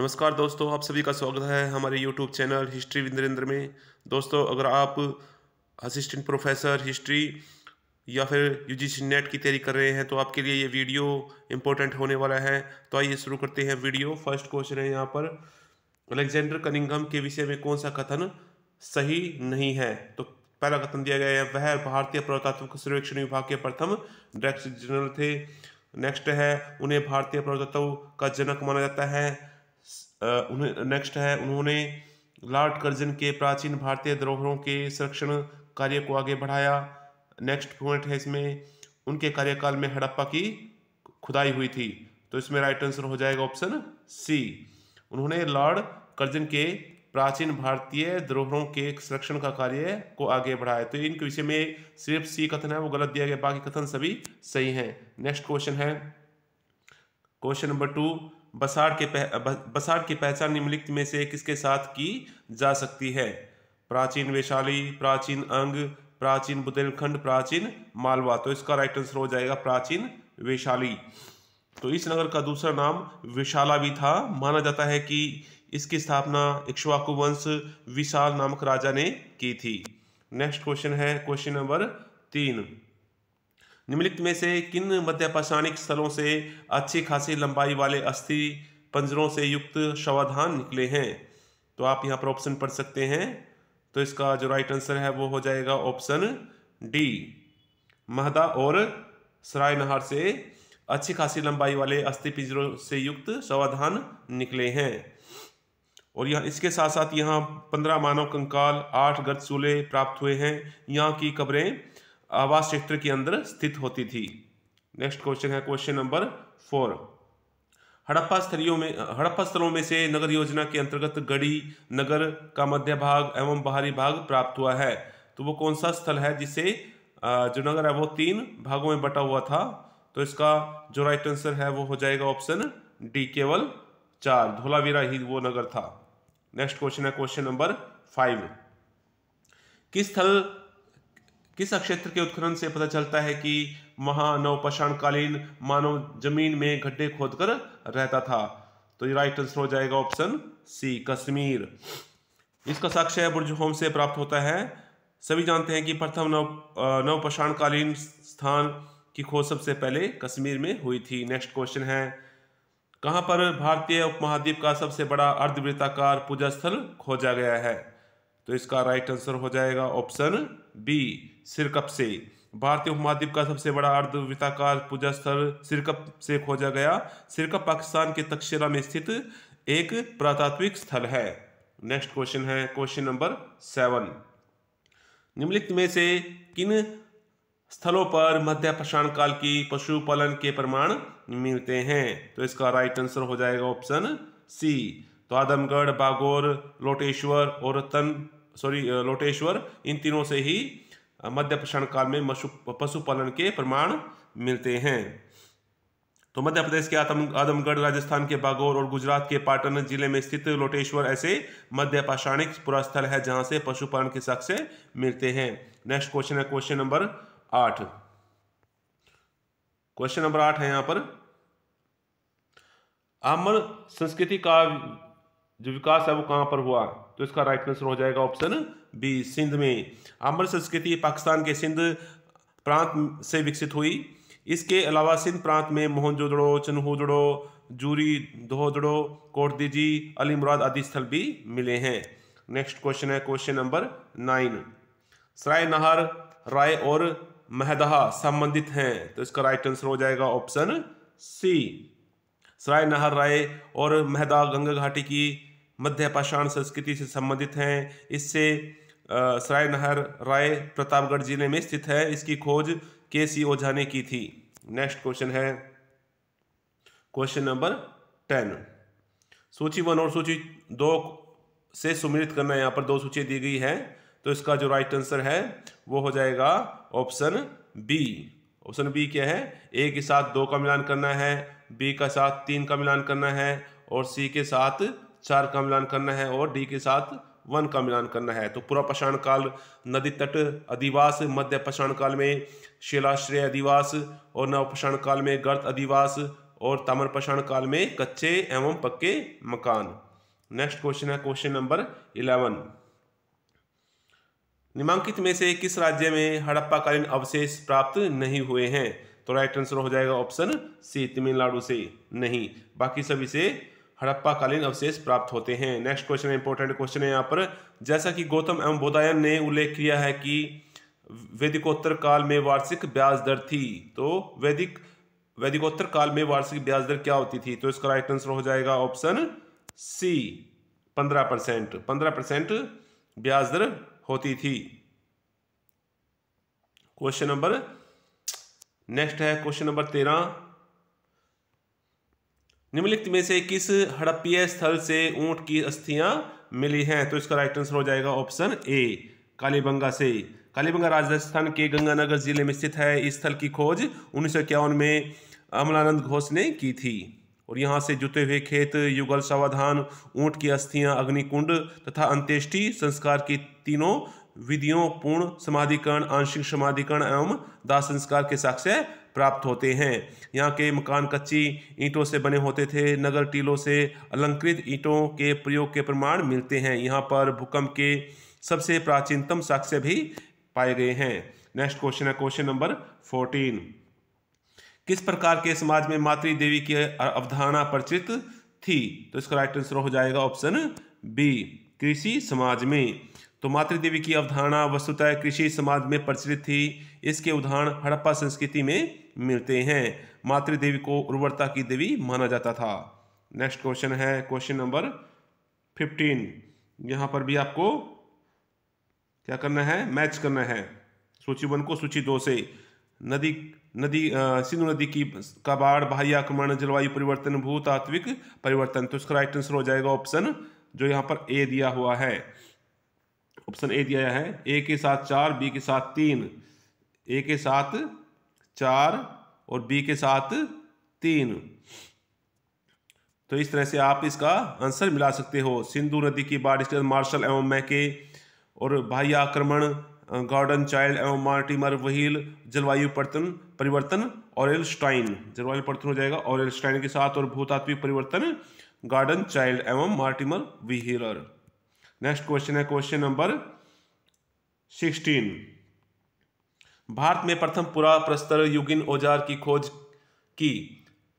नमस्कार दोस्तों आप सभी का स्वागत है हमारे यूट्यूब चैनल हिस्ट्री विंद्रेंद्र में दोस्तों अगर आप असिस्टेंट प्रोफेसर हिस्ट्री या फिर यू नेट की तैयारी कर रहे हैं तो आपके लिए ये वीडियो इंपॉर्टेंट होने वाला है तो आइए शुरू करते हैं वीडियो फर्स्ट क्वेश्चन है यहाँ पर अलेक्जेंडर कनिंगम के विषय में कौन सा कथन सही नहीं है तो पहला कथन दिया गया है वह भारतीय पुरातत्व सर्वेक्षण विभाग के प्रथम डायरेक्टर जनरल थे नेक्स्ट है उन्हें भारतीय पुरातत्व का जनक माना जाता है उन्हें नेक्स्ट है उन्होंने लॉर्ड कर्जन के प्राचीन भारतीय धरोहरों के संरक्षण कार्य को आगे बढ़ाया नेक्स्ट पॉइंट है इसमें उनके कार्यकाल में हड़प्पा की खुदाई हुई थी तो इसमें राइट आंसर हो जाएगा ऑप्शन सी उन्होंने लॉर्ड कर्जन के प्राचीन भारतीय धरोहरों के संरक्षण का कार्य को आगे बढ़ाया तो इनके विषय में सिर्फ सी कथन है वो गलत दिया गया बाकी कथन सभी सही हैं नेक्स्ट क्वेश्चन है क्वेश्चन नंबर टू बसाड़ के बसाड़ की पहचान निम्नलिखित में से किसके साथ की जा सकती है प्राचीन वैशाली प्राचीन अंग प्राचीन बुदेलखंड प्राचीन मालवा तो इसका राइट आंसर हो जाएगा प्राचीन वैशाली तो इस नगर का दूसरा नाम विशाला भी था माना जाता है कि इसकी स्थापना इक्ष्वाकु वंश विशाल नामक राजा ने की थी नेक्स्ट क्वेश्चन है क्वेश्चन नंबर तीन निम्नलिखित में से किन मध्यपाषाणिक स्थलों से अच्छी खासी लंबाई वाले अस्थि पंजरों से युक्त शवाधान निकले हैं तो आप यहाँ पर ऑप्शन पढ़ सकते हैं तो इसका जो राइट आंसर है वो हो जाएगा ऑप्शन डी महदा और सरायनहार से अच्छी खासी लंबाई वाले अस्थि पिंजरों से युक्त शवाधान निकले हैं और यहाँ इसके साथ साथ यहाँ पंद्रह मानव कंकाल आठ गर्द चूल्हे प्राप्त हुए हैं यहाँ की कब्रें आवास क्षेत्र के अंदर स्थित होती थी नेक्स्ट क्वेश्चन है क्वेश्चन नंबर फोर हड़प्पा स्थलियों में हड़प्पा स्थलों में से नगर योजना के अंतर्गत गढ़ी नगर का मध्य भाग एवं बाहरी भाग प्राप्त हुआ है तो वो कौन सा स्थल है जिसे जो नगर है वो तीन भागों में बटा हुआ था तो इसका जो राइट आंसर है वो हो जाएगा ऑप्शन डी केवल चार धोलावीरा ही वो नगर था नेक्स्ट क्वेश्चन है क्वेश्चन नंबर फाइव किस स्थल किस क्षेत्र के उत्खनन से पता चलता है कि महानवपाषाणकालीन मानव जमीन में गड्ढे खोदकर रहता था तो ये राइट आंसर हो जाएगा ऑप्शन सी कश्मीर इसका साक्ष्य बुर्ज होम से प्राप्त होता है सभी जानते हैं कि प्रथम नव नवपाषाणकालीन स्थान की खोज सबसे पहले कश्मीर में हुई थी नेक्स्ट क्वेश्चन है कहाँ पर भारतीय उपमहाद्वीप का सबसे बड़ा अर्धवृत्ताकार पूजा स्थल खोजा गया है तो इसका राइट आंसर हो जाएगा ऑप्शन बी सिरकप से भारतीय उपमहाद्वीप का सबसे बड़ा अर्धवृत्ताकार पूजा स्थल सिरकप से खोजा गया सिरकप पाकिस्तान के तक्षशिला में स्थित एक पुरातात्विक स्थल है नेक्स्ट क्वेश्चन है क्वेश्चन नंबर सेवन निम्नलिखित में से किन स्थलों पर मध्य पाषाण काल की पशुपालन के प्रमाण मिलते हैं तो इसका राइट आंसर हो जाएगा ऑप्शन सी तो आदमगढ़ बागोर लोटेश्वर और रतन सॉरी लोटेश्वर इन तीनों से ही मध्य प्रसारण काल में पशुपालन के प्रमाण मिलते हैं तो मध्य प्रदेश के आदम आदमगढ़ राजस्थान के बागौर और गुजरात के पाटन जिले में स्थित लोटेश्वर ऐसे मध्य पाषाणिक पुरास्थल है जहां से पशुपालन के साक्ष्य मिलते हैं नेक्स्ट क्वेश्चन है क्वेश्चन नंबर आठ क्वेश्चन नंबर आठ है यहां पर आमर संस्कृति का जो विकास है वो कहां पर हुआ तो इसका राइट आंसर हो जाएगा ऑप्शन बी सिंध में अमर संस्कृति पाकिस्तान के सिंध प्रांत से विकसित हुई इसके अलावा सिंध प्रांत में मोहनजोदड़ो चनहोदड़ो जूरी दोहदड़ो कोटदीजी अली मुराद आदि स्थल भी मिले हैं नेक्स्ट क्वेश्चन है question number nine Sarai Nahar Rai और महदहा संबंधित हैं तो इसका राइट आंसर हो जाएगा ऑप्शन सी सराय नहर राय और महदा गंगा घाटी की मध्य पाषाण संस्कृति से संबंधित हैं इससे सराय नहर राय प्रतापगढ़ जिले में स्थित है इसकी खोज के सी ओझा ने की थी नेक्स्ट क्वेश्चन है क्वेश्चन नंबर टेन सूची वन और सूची दो से सुमिलित करना यहाँ पर दो सूची दी गई है तो इसका जो राइट आंसर है वो हो जाएगा ऑप्शन बी ऑप्शन बी क्या है ए के साथ दो का मिलान करना है बी का साथ तीन का मिलान करना है और सी के साथ चार का मिलान करना है और डी के साथ वन का मिलान करना है तो पूरा पषाण काल नदी तट अधिवास मध्य पषाण काल में शिलाश्रय अधिवास और नव पषाण काल में गर्त अधिवास और ताम्र पषाण काल में कच्चे एवं पक्के मकान नेक्स्ट क्वेश्चन है क्वेश्चन नंबर इलेवन निमांकित में से किस राज्य में हड़प्पाकालीन अवशेष प्राप्त नहीं हुए हैं तो राइट आंसर हो जाएगा ऑप्शन सी तमिलनाडु से नहीं बाकी सभी से हड़प्पा कालीन अवशेष प्राप्त होते हैं नेक्स्ट क्वेश्चन इंपॉर्टेंट क्वेश्चन है यहाँ पर जैसा कि गौतम एवं बोधायन ने उल्लेख किया है कि वैदिकोत्तर काल में वार्षिक ब्याज दर थी तो वैदिक वैदिकोत्तर काल में वार्षिक ब्याज दर क्या होती थी तो इसका राइट आंसर हो जाएगा ऑप्शन सी पंद्रह परसेंट पंद्रह परसेंट ब्याज दर होती थी क्वेश्चन नंबर नेक्स्ट है क्वेश्चन नंबर तेरह निम्नलिखित में से किस हड़प्पीय स्थल से ऊंट की अस्थियां मिली हैं तो इसका राइट आंसर हो जाएगा ऑप्शन ए कालीबंगा से कालीबंगा राजस्थान के गंगानगर जिले में स्थित है इस स्थल की खोज उन्नीस में अमलानंद घोष ने की थी और यहाँ से जुटे हुए खेत युगल सावधान ऊंट की अस्थियां अग्निकुंड तथा अंत्येष्टि संस्कार की तीनों विधियों पूर्ण समाधिकरण आंशिक समाधिकरण एवं दाह संस्कार के साक्ष्य प्राप्त होते हैं यहाँ के मकान कच्ची ईंटों से बने होते थे नगर टीलों से अलंकृत ईंटों के प्रयोग के प्रमाण मिलते हैं यहाँ पर भूकंप के सबसे प्राचीनतम साक्ष्य भी पाए गए हैं नेक्स्ट क्वेश्चन है क्वेश्चन नंबर फोर्टीन किस प्रकार के समाज में मातृ देवी की अवधारणा परिचित थी तो इसका राइट आंसर हो जाएगा ऑप्शन बी कृषि समाज में तो मातृदेवी की अवधारणा वस्तुतः कृषि समाज में प्रचलित थी इसके उदाहरण हड़प्पा संस्कृति में मिलते हैं मातृदेवी को उर्वरता की देवी माना जाता था नेक्स्ट क्वेश्चन है क्वेश्चन नंबर फिफ्टीन यहाँ पर भी आपको क्या करना है मैच करना है सूची वन को सूची दो से नदी नदी सिंधु नदी की कबाड़ बाह्य आक्रमण जलवायु परिवर्तन भूतात्विक परिवर्तन तो इसका राइट आंसर हो जाएगा ऑप्शन जो यहाँ पर ए दिया हुआ है ऑप्शन ए दिया है ए के साथ चार बी के साथ तीन ए के साथ चार और बी के साथ तीन तो इस तरह से आप इसका आंसर मिला सकते हो सिंधु नदी की बारिश मार्शल एवं मैके और बाह्य आक्रमण गार्डन चाइल्ड एवं मार्टिमर वहील जलवायु परिवर्तन परिवर्तन ऑरेल जलवायु परिवर्तन हो जाएगा ऑरेल स्टाइन के साथ और भूतात्विक परिवर्तन गार्डन चाइल्ड एवं मार्टिमर वहीलर नेक्स्ट क्वेश्चन है क्वेश्चन नंबर सिक्सटीन भारत में प्रथम पुरा प्रस्तर युगिन औजार की खोज की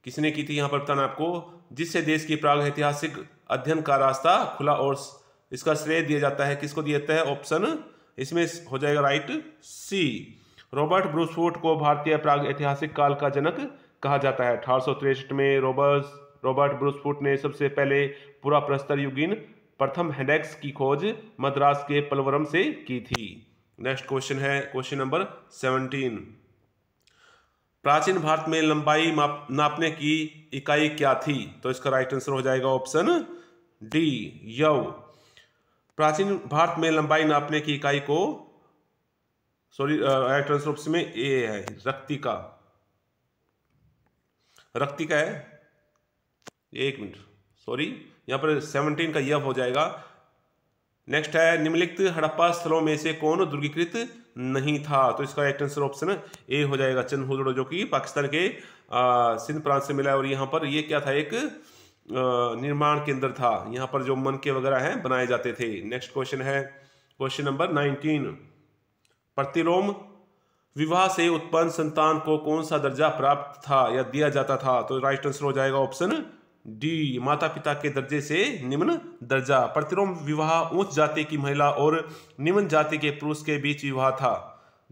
किसने की थी यहाँ पर बताना आपको जिससे देश की प्राग ऐतिहासिक अध्ययन का रास्ता खुला और इसका श्रेय दिया जाता है किसको दिया जाता है ऑप्शन इसमें हो जाएगा राइट सी रॉबर्ट ब्रूसफोर्ट को भारतीय प्राग ऐतिहासिक काल का जनक कहा जाता है अठारह में रॉबर्ट रॉबर्ट ब्रूसफोर्ट ने सबसे पहले पुरा प्रस्तर युगिन प्रथम हेडेक्स की खोज मद्रास के पलवरम से की थी नेक्स्ट क्वेश्चन है क्वेश्चन नंबर सेवनटीन प्राचीन भारत में लंबाई माप नापने की इकाई क्या थी तो इसका राइट आंसर हो जाएगा ऑप्शन डी यव प्राचीन भारत में लंबाई नापने की इकाई को सॉरी राइट आंसर ऑप्शन में ए है रक्ति का रक्ति का है एक मिनट सॉरी यहां पर सेवनटीन का यव हो जाएगा नेक्स्ट है निम्नलिखित हड़प्पा स्थलों में से कौन दुर्गीकृत नहीं था तो इसका एक आंसर ऑप्शन ए हो जाएगा चंद्रहुदड़ो जो कि पाकिस्तान के सिंध प्रांत से मिला है और यहाँ पर ये क्या था एक निर्माण केंद्र था यहाँ पर जो मन के वगैरह हैं बनाए जाते थे नेक्स्ट क्वेश्चन है क्वेश्चन नंबर नाइनटीन प्रतिलोम विवाह से उत्पन्न संतान को कौन सा दर्जा प्राप्त था या दिया जाता था तो राइट आंसर हो जाएगा ऑप्शन डी माता पिता के दर्जे से निम्न दर्जा प्रतिरोम विवाह उच्च जाति की महिला और निम्न जाति के पुरुष के बीच विवाह था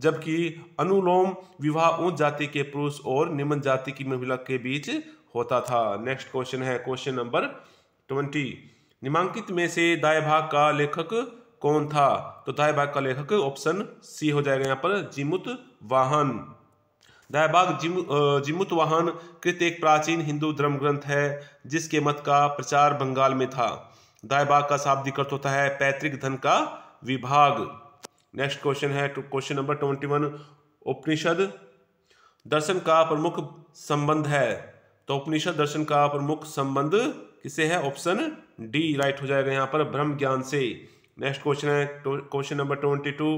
जबकि अनुलोम विवाह उच्च जाति के पुरुष और निम्न जाति की महिला के बीच होता था नेक्स्ट क्वेश्चन है क्वेश्चन नंबर ट्वेंटी निमांकित में से दाए भाग का लेखक कौन था तो दाए भाग का लेखक ऑप्शन सी हो जाएगा यहाँ पर जीमुत वाहन रायबाग जिम, जिमुत वाहन कृत एक प्राचीन हिंदू धर्म ग्रंथ है जिसके मत का प्रचार बंगाल में था दायबाग का शाब्दिक अर्थ होता है पैतृक धन का विभाग नेक्स्ट क्वेश्चन है क्वेश्चन नंबर ट्वेंटी वन उपनिषद दर्शन का प्रमुख संबंध है तो उपनिषद दर्शन का प्रमुख संबंध किसे है ऑप्शन डी राइट हो जाएगा यहाँ पर ब्रह्म ज्ञान से नेक्स्ट क्वेश्चन है question number twenty two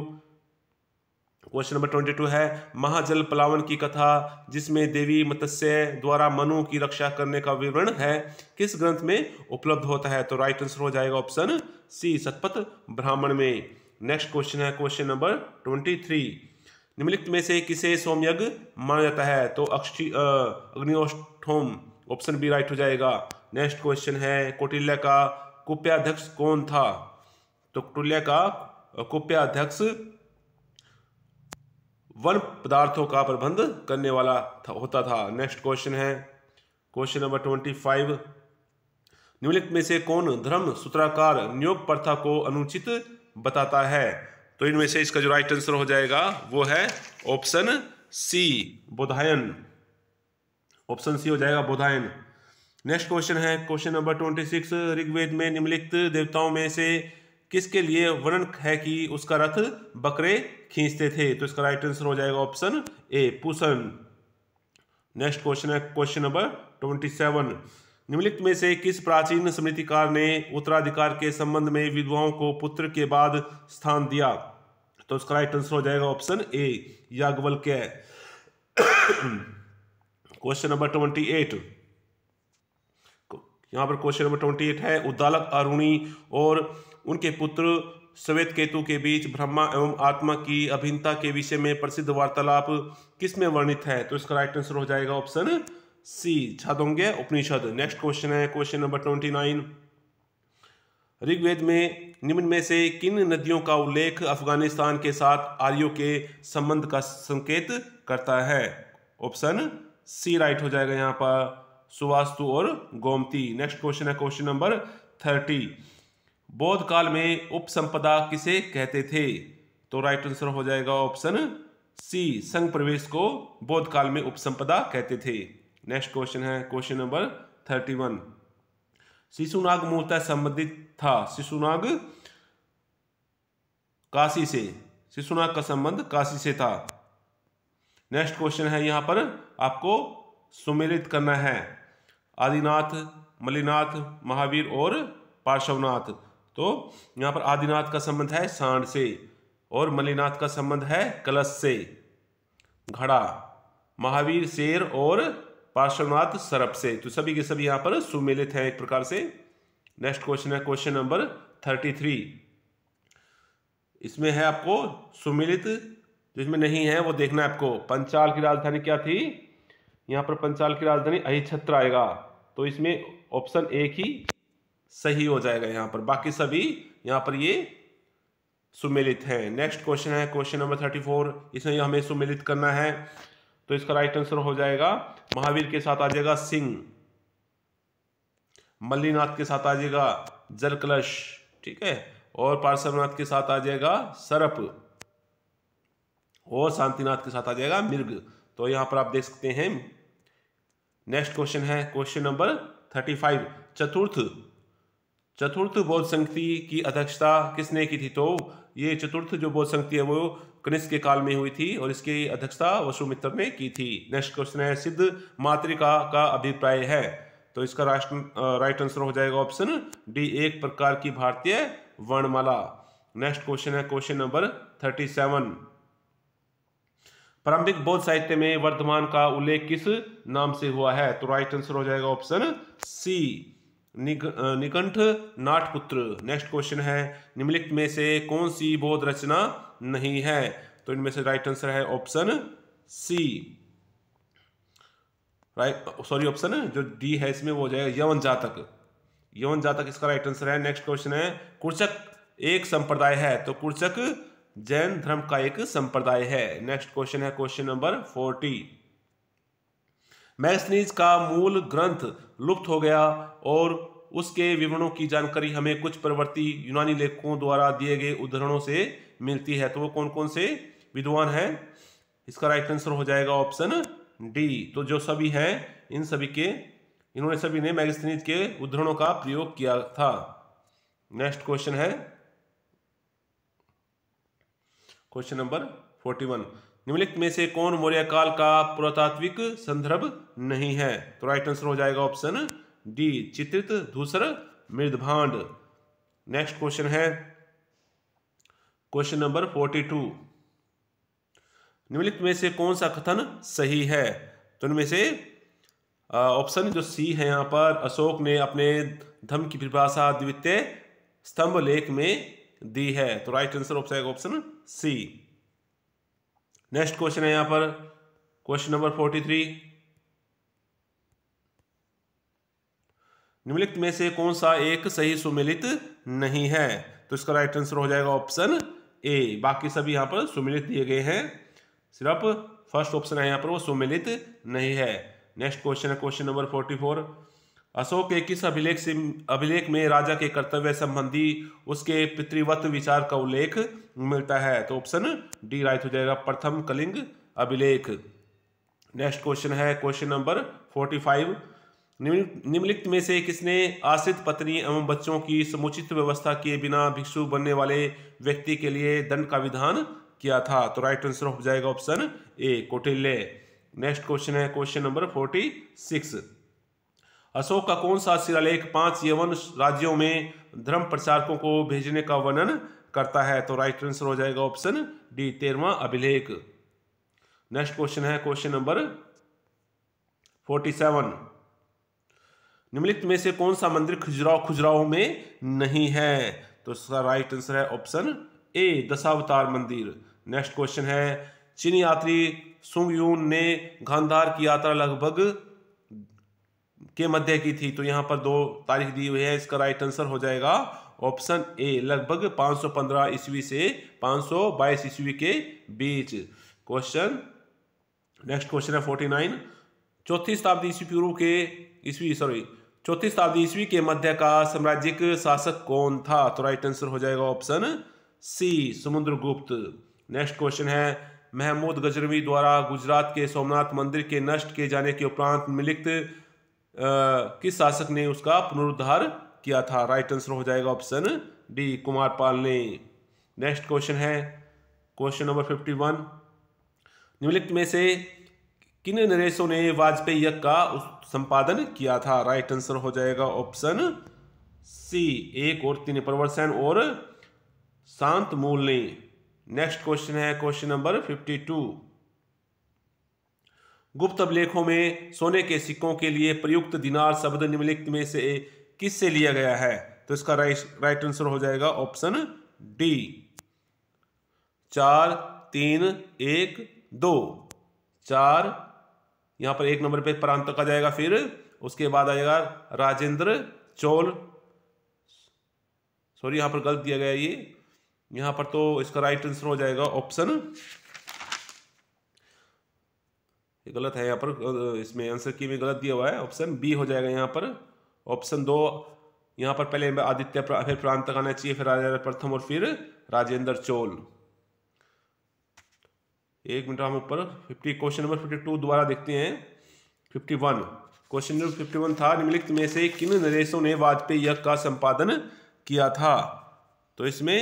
question number twenty two है महाजल प्लावन की कथा जिसमें देवी मत्स्य द्वारा मनु की रक्षा करने का विवरण है किस ग्रंथ में उपलब्ध होता है तो राइट आंसर हो जाएगा ऑप्शन सी सतपथ ब्राह्मण में नेक्स्ट क्वेश्चन है क्वेश्चन नंबर ट्वेंटी थ्री निम्नलिखित में से किसे सोमयज्ञ माना जाता है तो अक्षी अग्निष्ठोम ऑप्शन बी राइट हो जाएगा नेक्स्ट क्वेश्चन है कौटिल्य का कुप्याध्यक्ष कौन था तो कौटिल्य का कुप्याध्यक्ष वन पदार्थों का प्रबंध करने वाला था, होता था नेक्स्ट क्वेश्चन है क्वेश्चन नंबर ट्वेंटी फाइव निम्नलिखित में से कौन धर्म सूत्राकार नियोग प्रथा को अनुचित बताता है तो इनमें से इसका जो राइट आंसर हो जाएगा वो है option C Baudhayana option C हो जाएगा बोधायन नेक्स्ट क्वेश्चन है question number twenty six Rigveda में निम्नलिखित देवताओं में से किसके लिए वर्णन है कि उसका रथ बकरे खींचते थे तो इसका राइट आंसर हो जाएगा option A Pushan next question है क्वेश्चन नंबर ट्वेंटी सेवन निम्नलिखित में से किस प्राचीन समितिकार ने उत्तराधिकार के संबंध में विधवाओं को पुत्र के बाद स्थान दिया तो उसका राइट आंसर हो जाएगा ऑप्शन ए यागवल के क्वेश्चन नंबर ट्वेंटी एट यहाँ पर क्वेश्चन नंबर ट्वेंटी एट है उद्दालक अरुणी और उनके पुत्र श्वेत केतु के बीच ब्रह्मा एवं आत्मा की अभिन्नता के विषय में प्रसिद्ध वार्तालाप किस में वर्णित है तो इसका राइट आंसर हो जाएगा ऑप्शन सी छादोंगे उपनिषद नेक्स्ट क्वेश्चन है question number twenty nine Rigveda में निम्न में से किन नदियों का उल्लेख अफगानिस्तान के साथ आर्यो के संबंध का संकेत करता है ऑप्शन सी राइट हो जाएगा यहाँ पर सुवास्तु और गोमती नेक्स्ट क्वेश्चन है क्वेश्चन नंबर थर्टी बौद्ध काल में उपसंपदा किसे कहते थे तो राइट आंसर हो जाएगा ऑप्शन सी संघ प्रवेश को बौद्ध काल में उपसंपदा कहते थे नेक्स्ट क्वेश्चन है question number thirty one Shishunaga मूर्त संबंधित था शिशुनाग काशी से शिशुनाग का संबंध काशी से था नेक्स्ट क्वेश्चन है यहाँ पर आपको सुमेलित करना है आदिनाथ मलिनाथ महावीर और पार्श्वनाथ तो यहाँ पर आदिनाथ का संबंध है सांड से और मल्लीनाथ का संबंध है कलश से घड़ा महावीर शेर और पार्श्वनाथ सरप से तो सभी के सभी यहाँ पर सुमेलित हैं एक प्रकार से नेक्स्ट क्वेश्चन है क्वेश्चन नंबर थर्टी थ्री इसमें है आपको सुमिलित जिसमें नहीं है वो देखना है आपको पंचाल की राजधानी क्या थी यहाँ पर पंचाल की राजधानी अहिछत्र आएगा तो इसमें ऑप्शन एक ही सही हो जाएगा यहां पर बाकी सभी यहां पर ये सुमेलित हैं नेक्स्ट क्वेश्चन है क्वेश्चन नंबर थर्टी फोर इसमें हमें सुमेलित करना है तो इसका राइट आंसर हो जाएगा महावीर के साथ आ जाएगा सिंह मल्लीनाथ के साथ आ जाएगा जलकलश ठीक है और पार्श्वनाथ के साथ आ जाएगा सरप और शांतिनाथ के साथ आ जाएगा मृग तो यहां पर आप देख सकते हैं नेक्स्ट क्वेश्चन है क्वेश्चन नंबर थर्टी फाइव चतुर्थ चतुर्थ बौद्ध संगति की अध्यक्षता किसने की थी तो ये चतुर्थ जो बौद्ध संगति है वो कनिष्क के काल में हुई थी और इसकी अध्यक्षता वसुमित्र ने की थी नेक्स्ट क्वेश्चन है सिद्ध मातृका का अभिप्राय है तो इसका राष्ट्र राइट आंसर हो जाएगा ऑप्शन डी एक प्रकार की भारतीय वर्णमाला नेक्स्ट क्वेश्चन है क्वेश्चन नंबर थर्टी सेवन प्रारंभिक बौद्ध साहित्य में वर्धमान का उल्लेख किस नाम से हुआ है तो राइट आंसर हो जाएगा option C Nigantha Nataputta next question है निम्नलिखित में से कौन सी बोध रचना नहीं है तो इनमें से राइट आंसर है option C right sorry option जो डी है इसमें वो हो जाएगा यवन जातक यवन जातक इसका राइट आंसर है नेक्स्ट क्वेश्चन है कुर्चक एक संप्रदाय है तो कुर्चक जैन धर्म का एक संप्रदाय है नेक्स्ट क्वेश्चन है क्वेश्चन नंबर फोर्टी मैसनीज का मूल ग्रंथ लुप्त हो गया और उसके विवरणों की जानकारी हमें कुछ प्रवृत्ति यूनानी लेखकों द्वारा दिए गए उदाहरणों से मिलती है तो वो कौन कौन से विद्वान हैं इसका राइट आंसर हो जाएगा ऑप्शन डी तो जो सभी हैं इन सभी के इन्होंने सभी ने मैगस्थनीज के उदाहरणों का प्रयोग किया था नेक्स्ट क्वेश्चन है क्वेश्चन नंबर फोर्टी वन निम्नलिखित में से कौन मौर्य काल का पुरातात्विक संदर्भ नहीं है तो राइट आंसर हो जाएगा ऑप्शन डी चित्रित दूसर मृदभांड नेक्स्ट क्वेश्चन है क्वेश्चन नंबर फोर्टी टू निम्नलिखित में से कौन सा कथन सही है तो इनमें से ऑप्शन जो सी है यहाँ पर अशोक ने अपने धम की परिभाषा द्वितीय स्तंभ लेख में दी है तो right answer option C next question है यहां पर क्वेश्चन नंबर फोर्टी थ्री निम्नलिखित में से कौन सा एक सही सुमिलित नहीं है तो इसका राइट आंसर हो जाएगा ऑप्शन ए बाकी सभी यहां पर सुमिलित दिए गए हैं सिर्फ फर्स्ट ऑप्शन है यहाँ पर वो सुमिलित नहीं है नेक्स्ट क्वेश्चन है question number forty four Ashoka के किस अभिलेख से अभिलेख में राजा के कर्तव्य संबंधी उसके पितृवत विचार का उल्लेख मिलता है तो ऑप्शन डी राइट हो जाएगा प्रथम कलिंग अभिलेख नेक्स्ट क्वेश्चन है क्वेश्चन नंबर फोर्टी फाइव निम्नलिखित में से किसने आश्रित पत्नी एवं बच्चों की समुचित व्यवस्था किए बिना भिक्षु बनने वाले व्यक्ति के लिए दंड का विधान किया था तो राइट आंसर हो जाएगा option A Kautilya next question है question number forty six Ashoka का कौन सा शिलालेख पांच यवन राज्यों में धर्म प्रचारकों को भेजने का वर्णन करता है तो राइट आंसर हो जाएगा ऑप्शन डी तेरवा अभिलेख नेक्स्ट क्वेश्चन है क्वेश्चन नंबर फोर्टी सेवन निम्नलिखित में से कौन सा मंदिर खुजराव खुजराव में नहीं है तो इसका राइट आंसर है ऑप्शन ए दशावतार मंदिर नेक्स्ट क्वेश्चन है चीनी यात्री सुंगयून ने गांधार की यात्रा लगभग के मध्य की थी तो यहाँ पर दो तारीख दी हुई है इसका राइट आंसर हो जाएगा ऑप्शन ए लगभग 515 ईस्वी से 522 ईस्वी के बीच क्वेश्चन नेक्स्ट क्वेश्चन है 49 चौथी शताब्दी ईस्वी पूर्व के ईस्वी सॉरी चौथी शताब्दी ईस्वी के मध्य का साम्राज्यिक शासक कौन था तो राइट आंसर हो जाएगा option C Samudragupta next question है महमूद गजरवी द्वारा गुजरात के सोमनाथ मंदिर के नष्ट किए जाने के उपरांत मिलित किस शासक ने उसका पुनरुद्धार किया था राइट आंसर हो जाएगा ऑप्शन डी कुमार पाल ने नेक्स्ट क्वेश्चन है क्वेश्चन नंबर फिफ्टी वन निम्नलिखित में से किन नरेशों ने वाजपेयी यज्ञ का संपादन किया था राइट आंसर हो जाएगा ऑप्शन सी एक और तीन प्रवर्सन और शांत मूल ने नेक्स्ट क्वेश्चन है question number fifty two Gupta अभिलेखों में सोने के सिक्कों के लिए प्रयुक्त दिनार शब्द निम्नलिखित में से किस से लिया गया है तो इसका राइट आंसर हो जाएगा ऑप्शन डी चार तीन एक दो चार यहाँ पर एक नंबर पे प्रांत आ जाएगा फिर उसके बाद आएगा राजेंद्र चोल सॉरी यहाँ पर गलत दिया गया ये यहाँ पर तो इसका राइट आंसर हो जाएगा ऑप्शन ये गलत है यहाँ पर इसमें आंसर की में गलत दिया हुआ है ऑप्शन बी हो जाएगा यहाँ पर ऑप्शन दो यहाँ पर पहले आदित्य प्रा, फिर प्रांत तक आना चाहिए फिर राजा प्रथम और फिर राजेंद्र चोल एक मिनट हम ऊपर fifty question number fifty two द्वारा देखते हैं fifty one question number fifty one था निम्नलिखित में से किन नरेशों ने वाजपेयी यज्ञ का संपादन किया था तो इसमें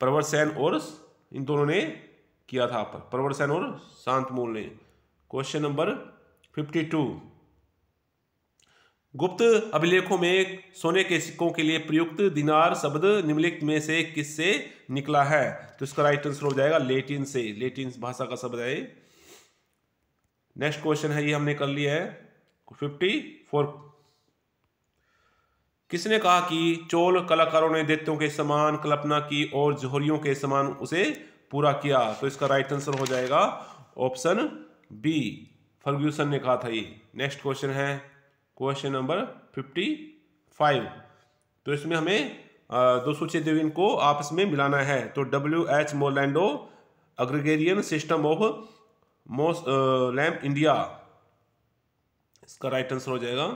प्रवर सेन और इन दोनों ने किया था प्रवर सेन और शांतमूल ने question number fifty two Gupta अभिलेखों में सोने के सिक्कों के लिए प्रयुक्त दिनार शब्द निम्नलिखित में से किससे निकला है तो इसका राइट आंसर हो जाएगा लेटिन से लेटिन भाषा का शब्द है नेक्स्ट क्वेश्चन है ये हमने कर लिया है फिफ्टी फोर किसने कहा कि चोल कलाकारों ने दैत्यों के समान कल्पना की और जोहरियों के समान उसे पूरा किया तो इसका राइट आंसर हो जाएगा ऑप्शन बी फर्ग्यूसन ने कहा था ये नेक्स्ट क्वेश्चन है क्वेश्चन नंबर फिफ्टी फाइव तो इसमें हमें दो सूचीदेवीन को आपस में मिलाना है तो W H Moreland agrarian system of Moslem India इसका राइट आंसर हो जाएगा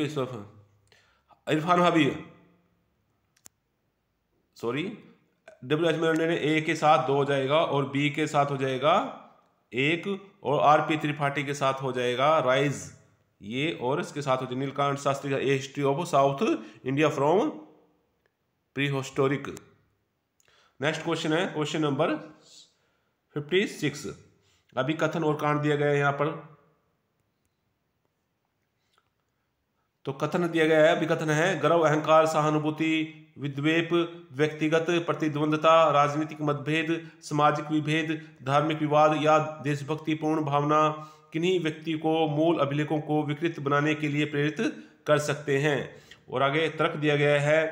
इस इरफान हाबी सॉरी डब्ल्यू एच में ए के साथ दो हो जाएगा और बी के साथ हो जाएगा एक और आर पी त्रिपाठी के साथ हो जाएगा राइज ये और इसके साथ हो जाएगा नीलकांत शास्त्री का a history of South India from prehistoric next question है क्वेश्चन नंबर फिफ्टी सिक्स अभी कथन और कांड दिया गया है यहां पर तो कथन दिया गया है अभी कथन है गर्व अहंकार सहानुभूति विद्वेप व्यक्तिगत प्रतिद्वंदता राजनीतिक मतभेद सामाजिक विभेद धार्मिक विवाद या देशभक्तिपूर्ण भावना किन्हीं व्यक्ति को मूल अभिलेखों को विकृत बनाने के लिए प्रेरित कर सकते हैं और आगे तर्क दिया गया है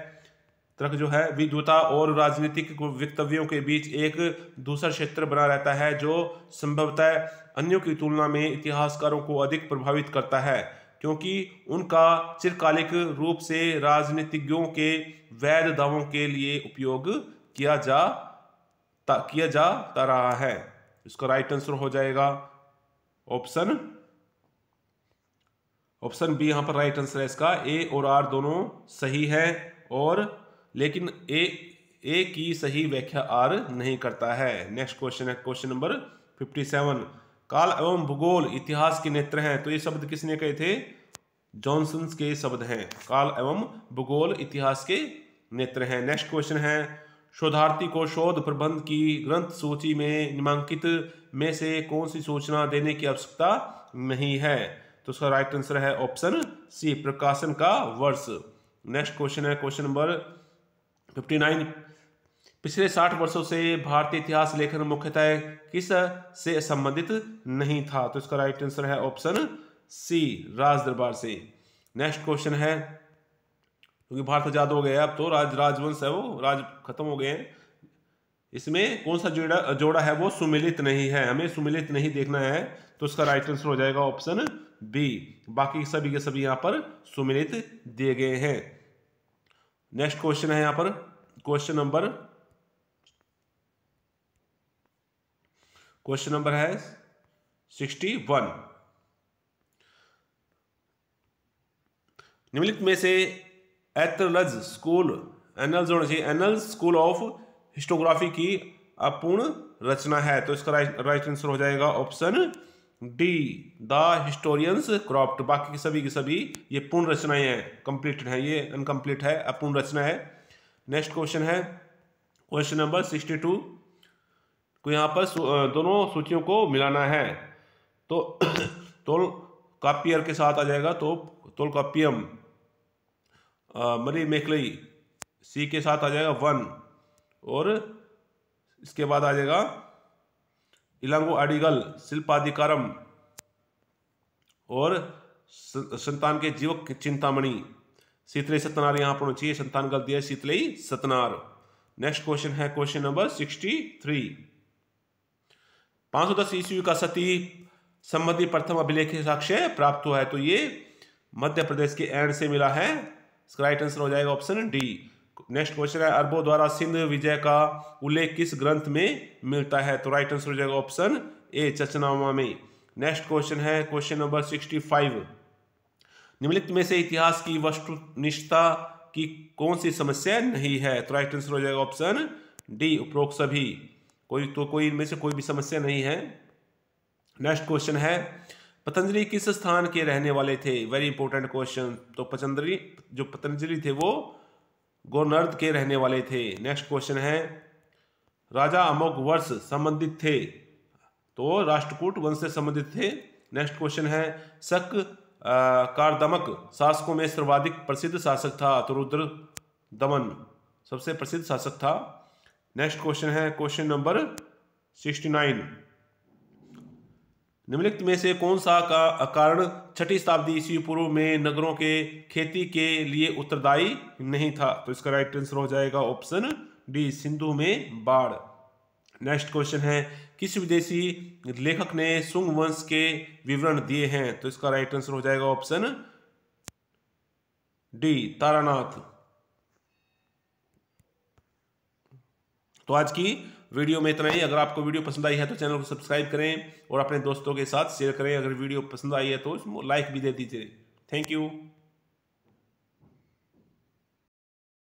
तर्क जो है विद्वता और राजनीतिक वक्तव्यों के बीच एक दूसरा क्षेत्र बना रहता है जो संभवतः अन्यों की तुलना में इतिहासकारों को अधिक प्रभावित करता है क्योंकि उनका चिरकालिक रूप से राजनीतिज्ञों के वैध दावों के लिए उपयोग किया जा ता, किया जाता रहा है इसका राइट आंसर हो जाएगा ऑप्शन ऑप्शन बी यहाँ पर राइट आंसर है इसका ए और आर दोनों सही है और लेकिन ए ए की सही व्याख्या आर नहीं करता है नेक्स्ट क्वेश्चन है क्वेश्चन नंबर फिफ्टी सेवन काल एवं भूगोल इतिहास के नेत्र हैं तो ये शब्द किसने कहे थे जॉनसन के शब्द हैं काल एवं भूगोल इतिहास के नेत्र हैं नेक्स्ट क्वेश्चन है शोधार्थी को शोध प्रबंध की ग्रंथ सूची में निमांकित में से कौन सी सूचना देने की आवश्यकता नहीं है तो उसका राइट आंसर है ऑप्शन सी प्रकाशन का वर्ष नेक्स्ट क्वेश्चन है क्वेश्चन नंबर फिफ्टी नाइन पिछले साठ वर्षों से भारतीय इतिहास लेखन मुख्यतः किस से संबंधित नहीं था तो इसका राइट आंसर है ऑप्शन सी राज दरबार से नेक्स्ट क्वेश्चन है क्योंकि भारत आजाद हो गया अब तो राज राजवंश है वो राज खत्म हो गए हैं इसमें कौन सा जोड़ा जोड़ा है वो सुमिलित नहीं है हमें सुमिलित नहीं देखना है तो उसका राइट आंसर हो जाएगा ऑप्शन बी बाकी सभी के सभी यहाँ पर सुमिलित दिए गए हैं नेक्स्ट क्वेश्चन है यहाँ पर क्वेश्चन नंबर क्वेश्चन नंबर है सिक्सटी वन निम्नलिखित में से एथरलज स्कूल एनल्स होना चाहिए एनल्स स्कूल ऑफ हिस्टोग्राफी की अपूर्ण रचना है तो इसका राइट आंसर हो जाएगा option D the historian's craft बाकी की सभी की सभी ये पूर्ण रचनाएं हैं कंप्लीट है ये अनकम्प्लीट है अपूर्ण रचना है नेक्स्ट क्वेश्चन है क्वेश्चन नंबर सिक्सटी टू को तो यहाँ पर दोनों सूचियों को मिलाना है तो तोल कापियर के साथ आ जाएगा तो तोल कापियम मरी मेखलई सी के साथ आ जाएगा वन और इसके बाद आ जाएगा इलांगो अडिगल शिल्पाधिकारम और संतान के जीवक चिंतामणि शीतले सतनार यहाँ पर चाहिए संतान गलती है शीतले सतनार नेक्स्ट क्वेश्चन है क्वेश्चन नंबर सिक्सटी थ्री पाँच सौ ईस्वी का सती संबंधी प्रथम अभिलेख साक्ष्य प्राप्त हुआ है तो ये मध्य प्रदेश के एंड से मिला है इसका राइट आंसर हो जाएगा ऑप्शन डी नेक्स्ट क्वेश्चन है अरबों द्वारा सिंध विजय का उल्लेख किस ग्रंथ में मिलता है तो राइट आंसर हो जाएगा ऑप्शन ए चचनामा में नेक्स्ट क्वेश्चन है क्वेश्चन नंबर सिक्सटी फाइव निम्नलिखित में से इतिहास की वस्तुनिष्ठता की कौन सी समस्या नहीं है तो राइट आंसर हो जाएगा ऑप्शन डी उपरोक्त सभी कोई तो कोई इनमें से कोई भी समस्या नहीं है नेक्स्ट क्वेश्चन है पतंजलि किस स्थान के रहने वाले थे वेरी इंपॉर्टेंट क्वेश्चन तो पतंजलि जो पतंजलि थे वो गोनर्द के रहने वाले थे नेक्स्ट क्वेश्चन है राजा अमोघ वर्ष संबंधित थे तो राष्ट्रकूट वंश से संबंधित थे नेक्स्ट क्वेश्चन है शक कारदमक शासकों में सर्वाधिक प्रसिद्ध शासक था तो रुद्र दमन सबसे प्रसिद्ध शासक था नेक्स्ट क्वेश्चन है क्वेश्चन नंबर सिक्सटी नाइन निम्नलिखित में से कौन सा का कारण छठी शताब्दी ईस्वी पूर्व में नगरों के खेती के लिए उत्तरदायी नहीं था तो इसका राइट आंसर हो जाएगा ऑप्शन डी सिंधु में बाढ़ नेक्स्ट क्वेश्चन है किस विदेशी लेखक ने सुंग वंश के विवरण दिए हैं तो इसका राइट आंसर हो जाएगा ऑप्शन डी तारानाथ तो आज की वीडियो में इतना ही अगर आपको वीडियो पसंद आई है तो चैनल को सब्सक्राइब करें और अपने दोस्तों के साथ शेयर करें अगर वीडियो पसंद आई है तो लाइक भी दे दीजिए थैंक यू